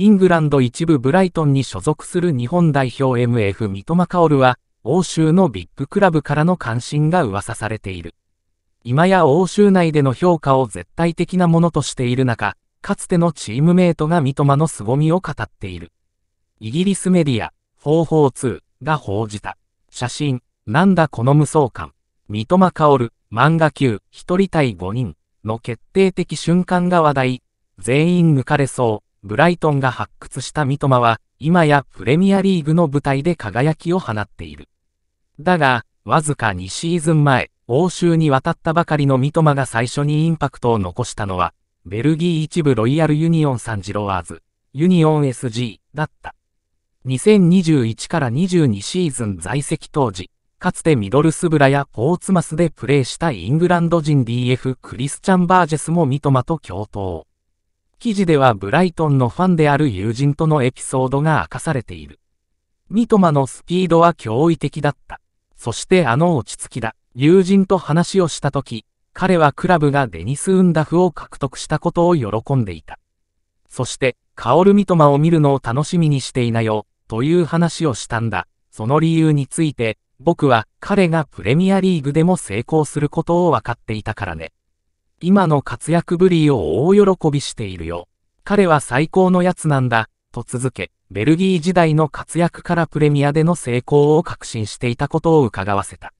イングランド一部ブライトンに所属する日本代表 MF 三笘薫は、欧州のビッグクラブからの関心が噂されている。今や欧州内での評価を絶対的なものとしている中、かつてのチームメイトが三笘の凄みを語っている。イギリスメディア、442が報じた。写真、なんだこの無双感。三笘薫、漫画級、1人対5人の決定的瞬間が話題。全員抜かれそう。ブライトンが発掘した三笘は、今やプレミアリーグの舞台で輝きを放っている。だが、わずか2シーズン前、欧州に渡ったばかりの三笘が最初にインパクトを残したのは、ベルギー一部ロイヤルユニオンサンジロワーズ、ユニオン SG だった。2021から22シーズン在籍当時、かつてミドルスブラやポーツマスでプレーしたイングランド人 DF クリスチャン・バージェスも三笘と共闘。記事ではブライトンのファンである友人とのエピソードが明かされている。三笘のスピードは驚異的だった。そしてあの落ち着きだ。友人と話をしたとき、彼はクラブがデニス・ウンダフを獲得したことを喜んでいた。そして、カオル・ミトマを見るのを楽しみにしていなよ、という話をしたんだ。その理由について、僕は彼がプレミアリーグでも成功することを分かっていたからね。今の活躍ぶりを大喜びしているよ。彼は最高のやつなんだ、と続け、ベルギー時代の活躍からプレミアでの成功を確信していたことを伺わせた。